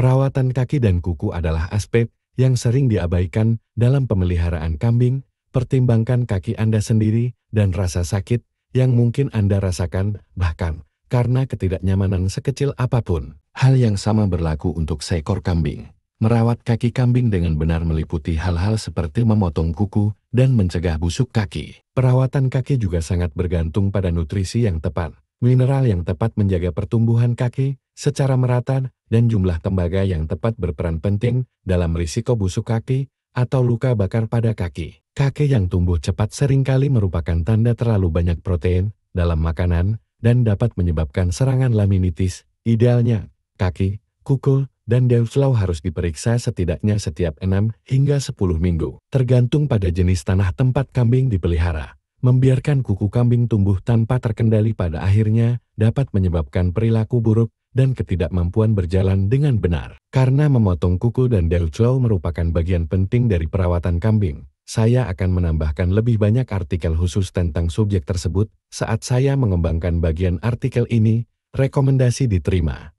Perawatan kaki dan kuku adalah aspek yang sering diabaikan dalam pemeliharaan kambing. Pertimbangkan kaki Anda sendiri dan rasa sakit yang mungkin Anda rasakan, bahkan karena ketidaknyamanan sekecil apapun. Hal yang sama berlaku untuk seekor kambing. Merawat kaki kambing dengan benar meliputi hal-hal seperti memotong kuku dan mencegah busuk kaki. Perawatan kaki juga sangat bergantung pada nutrisi yang tepat. Mineral yang tepat menjaga pertumbuhan kaki secara merata dan jumlah tembaga yang tepat berperan penting dalam risiko busuk kaki atau luka bakar pada kaki. Kaki yang tumbuh cepat seringkali merupakan tanda terlalu banyak protein dalam makanan dan dapat menyebabkan serangan laminitis. Idealnya, kaki, kuku, dan Delslau harus diperiksa setidaknya setiap 6 hingga 10 minggu, tergantung pada jenis tanah tempat kambing dipelihara. Membiarkan kuku kambing tumbuh tanpa terkendali pada akhirnya dapat menyebabkan perilaku buruk dan ketidakmampuan berjalan dengan benar. Karena memotong kuku dan delclow merupakan bagian penting dari perawatan kambing, saya akan menambahkan lebih banyak artikel khusus tentang subjek tersebut saat saya mengembangkan bagian artikel ini. Rekomendasi diterima.